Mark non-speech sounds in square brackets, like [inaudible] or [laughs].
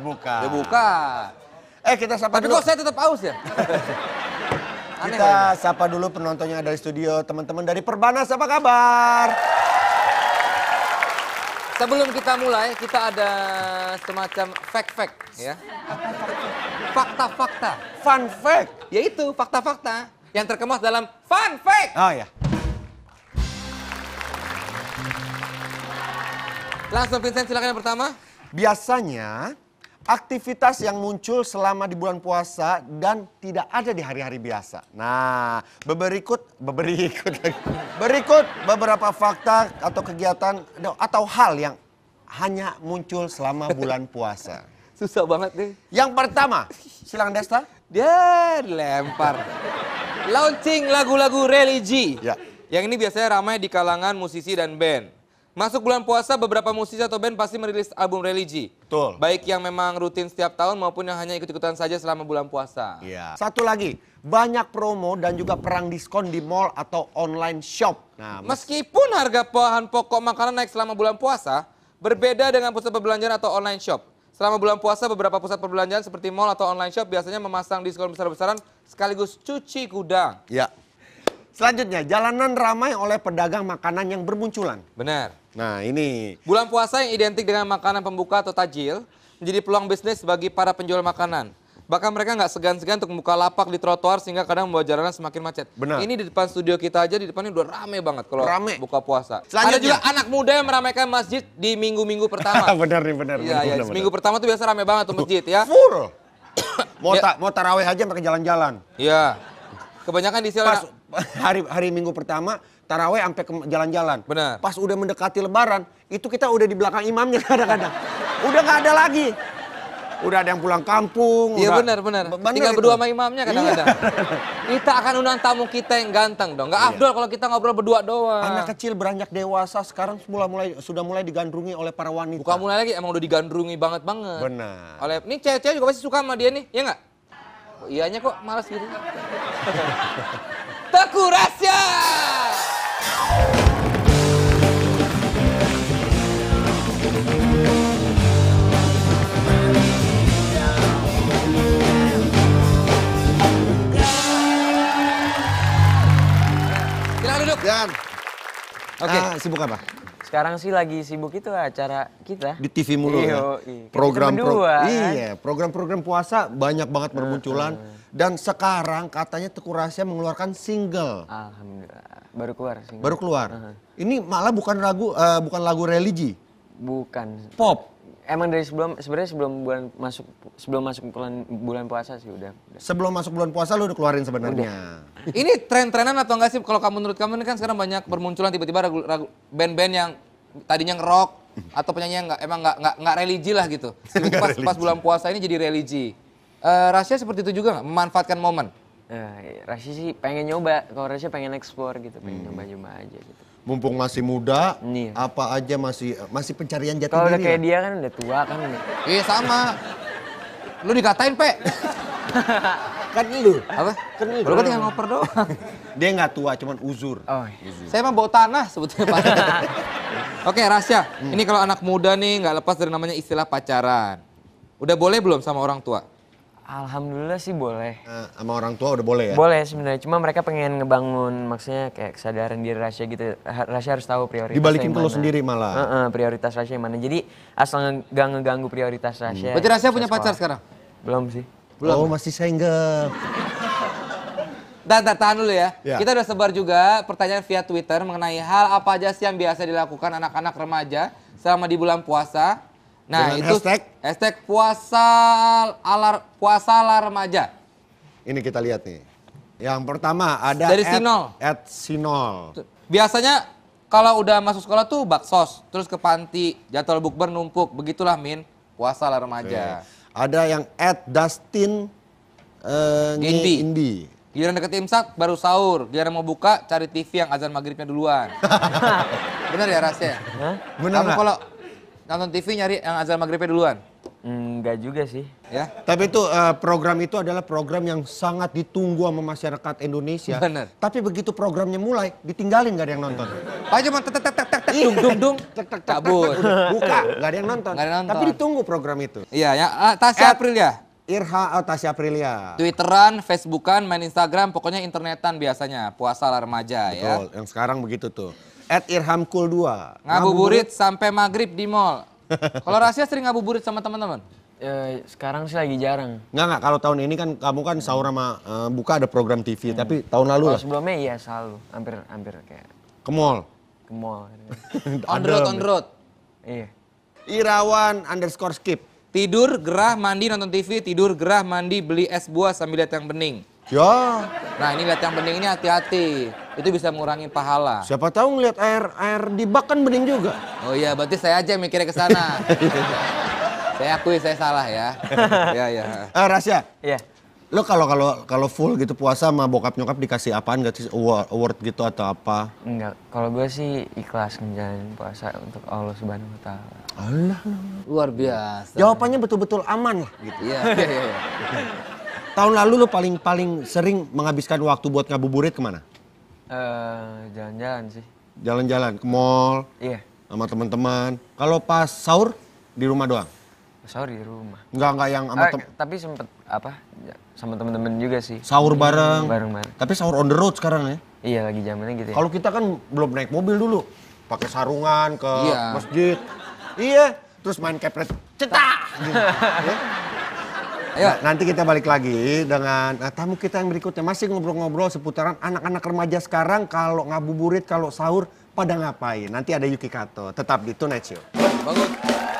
buka. Ya buka. Eh kita sapa Tapi dulu. kok saya tetap aus ya? [laughs] Aneh kita ya? sapa dulu penontonnya dari studio, teman-teman dari Perbanas apa kabar? Sebelum kita mulai, kita ada semacam fact-fact ya. Fakta-fakta. Fun fact. Yaitu fakta-fakta yang terkemas dalam fun fact. Oh ya. Langsung Vincent silakan yang pertama. Biasanya aktivitas yang muncul selama di bulan puasa dan tidak ada di hari-hari biasa. Nah, berikut berikut berikut beberapa fakta atau kegiatan atau hal yang hanya muncul selama bulan puasa. [laughs] Susah banget nih. Yang pertama, silang Desta. Dia lempar. Launching lagu-lagu religi. Ya. Yang ini biasanya ramai di kalangan musisi dan band. Masuk bulan puasa, beberapa musisi atau band pasti merilis album religi. Betul. Baik yang memang rutin setiap tahun maupun yang hanya ikut-ikutan saja selama bulan puasa. Iya. Satu lagi, banyak promo dan juga perang diskon di mall atau online shop. Nah, Meskipun harga bahan pokok makanan naik selama bulan puasa, berbeda dengan pusat perbelanjaan atau online shop. Selama bulan puasa, beberapa pusat perbelanjaan seperti mall atau online shop biasanya memasang diskon besar-besaran sekaligus cuci gudang. Iya. Selanjutnya, jalanan ramai oleh pedagang makanan yang bermunculan. Benar. Nah ini. Bulan puasa yang identik dengan makanan pembuka atau tajil menjadi peluang bisnis bagi para penjual makanan. Bahkan mereka nggak segan-segan untuk membuka lapak di trotoar sehingga kadang membuat jalanan semakin macet. Benar. Ini di depan studio kita aja di depannya udah rame banget kalau rame. buka puasa. Selanjutnya. Ada juga anak muda yang meramaikan masjid di minggu-minggu pertama. [laughs] benar nih, benar. ya ya, Minggu pertama tuh biasa rame banget tuh masjid ya. Full. [coughs] mau, ya. ta mau taraweh aja pakai jalan-jalan. Iya. Kebanyakan di sini hari hari Minggu pertama taraweh sampai jalan-jalan. Benar. Pas udah mendekati lebaran, itu kita udah di belakang imamnya [laughs] kadang-kadang. udah nggak ada lagi. Udah ada yang pulang kampung. Iya benar benar. Tinggal berdua sama imamnya iya. kadang-kadang. kita akan undang tamu kita yang ganteng dong. Gak afdol iya. kalau kita ngobrol berdua doang. Anak kecil beranjak dewasa sekarang mulai mulai sudah mulai digandrungi oleh para wanita. Bukan mulai lagi emang udah digandrungi banget banget. Benar. Oleh ini cewek-cewek juga pasti suka sama dia nih, ya nggak? Oh, ianya kok malas gitu. [laughs] Teku Rasya. Silahkan duduk. Dan. Oke, okay. Uh, sibuk apa? Sekarang sih lagi sibuk itu acara kita. Di TV mulu ya. Iya, iya. Program pro kan? Iya, program-program puasa banyak banget bermunculan uh, uh. dan sekarang katanya Teku Rasya mengeluarkan single. Alhamdulillah. Baru keluar single. Baru keluar. Uh -huh. Ini malah bukan lagu uh, bukan lagu religi. Bukan. Pop emang dari sebelum sebenarnya sebelum bulan masuk sebelum masuk bulan bulan puasa sih udah, udah. Sebelum masuk bulan puasa lu udah keluarin sebenarnya. ini tren-trenan atau enggak sih kalau kamu menurut kamu ini kan sekarang banyak bermunculan tiba-tiba band-band yang tadinya ngerok atau penyanyi yang enggak emang enggak enggak, nggak religi lah gitu. Jadi [laughs] pas, pas bulan puasa ini jadi religi. Uh, Rasya seperti itu juga nggak memanfaatkan momen? Uh, Rasya sih pengen nyoba, kalau Rasya pengen explore gitu, pengen hmm. nyoba-nyoba hmm. aja gitu mumpung masih muda, iya. apa aja masih masih pencarian jati Kalau kayak ya? dia kan udah tua kan. Iya eh, sama. Lu dikatain, Pe. [laughs] kan lu. Apa? Kan lu. Lu kan tinggal ngoper doang. [laughs] Dia nggak tua, cuman uzur. Oh, iya. Saya mah bawa tanah sebetulnya. Pak. [laughs] Oke, rahasia. Hmm. Ini kalau anak muda nih nggak lepas dari namanya istilah pacaran. Udah boleh belum sama orang tua? Alhamdulillah sih boleh. Uh, sama orang tua udah boleh ya? Boleh sebenarnya, cuma mereka pengen ngebangun maksudnya kayak kesadaran diri rahasia gitu. Rahasia harus tahu prioritas Dibalikin ke lo sendiri malah. Uh, uh, prioritas rahasia yang mana. Jadi asal nggak ngeganggu prioritas hmm. rahasia. Hmm. Berarti rahasia punya pacar sekarang? Belum sih. Belum. Oh, masih single. Dan [laughs] tahan dulu ya. ya. Kita udah sebar juga pertanyaan via Twitter mengenai hal apa aja sih yang biasa dilakukan anak-anak remaja selama di bulan puasa Nah, Dengan itu hashtag hashtag puasa alar puasa alar remaja. Ini kita lihat nih. Yang pertama ada dari at, Sinol. At Sinol. Biasanya kalau udah masuk sekolah tuh baksos, terus ke panti, jadwal bukber numpuk, begitulah Min, puasa alar remaja. Oke. Ada yang at Dustin uh, Indi. Indi. Giliran deket imsak baru sahur, giliran mau buka cari TV yang azan maghribnya duluan. [laughs] Bener ya rasanya? Bener kalau nonton TV nyari yang azan maghribnya duluan? Enggak mm, juga sih. Ya. Tapi itu uh, program itu adalah program yang sangat ditunggu sama masyarakat Indonesia. Benar. Tapi begitu programnya mulai, ditinggalin gak ada yang nonton. Pak cuma tek tek tek tek tek dung dung dung tek tek cabut. Buka, gak ada yang nonton. Gak ada nonton. Tapi ditunggu program itu. Iya, ya ah, Tasya ya. Irha oh, Tasya Aprilia. Twitteran, Facebookan, main Instagram, pokoknya internetan biasanya. Puasa lah remaja Betul, ya. Betul, yang sekarang begitu tuh. At Irham Kul 2. Ngabuburit sampai maghrib di mall. [laughs] Kalau rahasia sering ngabuburit sama teman-teman? E, sekarang sih lagi jarang. Nggak, nggak. Kalau tahun ini kan kamu kan sahur sama uh, buka ada program TV. Hmm. Tapi tahun lalu kalo lah. sebelumnya iya selalu. Hampir, hampir kayak. Ke mall? Ke mall. [laughs] on road, on road. Iya. Irawan underscore skip. Tidur, gerah, mandi, nonton TV. Tidur, gerah, mandi, beli es buah sambil lihat yang bening. Ya. Nah ini lihat yang bening ini hati-hati. Itu bisa mengurangi pahala. Siapa tahu ngeliat air air di bak kan bening juga. Oh iya, berarti saya aja yang mikirnya ke sana. [laughs] saya akui saya salah ya. [laughs] Iya, iya. Eh, Rasya. Iya. Lo kalau kalau kalau full gitu puasa sama bokap nyokap dikasih apaan gak sih award, award gitu atau apa? Enggak. Kalau gue sih ikhlas menjalani puasa untuk Allah Subhanahu wa taala. Allah. Luar biasa. Jawabannya betul-betul aman lah gitu. Iya, iya, iya. [laughs] Tahun lalu lu paling-paling sering menghabiskan waktu buat ngabuburit kemana? jalan eh, jalan-jalan sih. Jalan-jalan ke mall. Iya. Sama teman-teman. Kalau pas sahur di rumah doang. Sahur di rumah. Enggak enggak yang sama Uh, ah, teman. tapi sempet apa? Ya, sama teman-teman juga sih. Sahur bareng. Bareng-bareng. Tapi sahur on the road sekarang ya. Iya, lagi zamannya gitu ya. Kalau kita kan belum naik mobil dulu. Pakai sarungan ke iya. masjid. Iya, terus main kepret cetak. [laughs] Gitu. Ya. Ayo. Nah, nanti kita balik lagi dengan nah, tamu kita yang berikutnya. Masih ngobrol-ngobrol seputaran anak-anak remaja sekarang kalau ngabuburit, kalau sahur, pada ngapain. Nanti ada Yuki Kato. Tetap di Tonight Show. Bagus.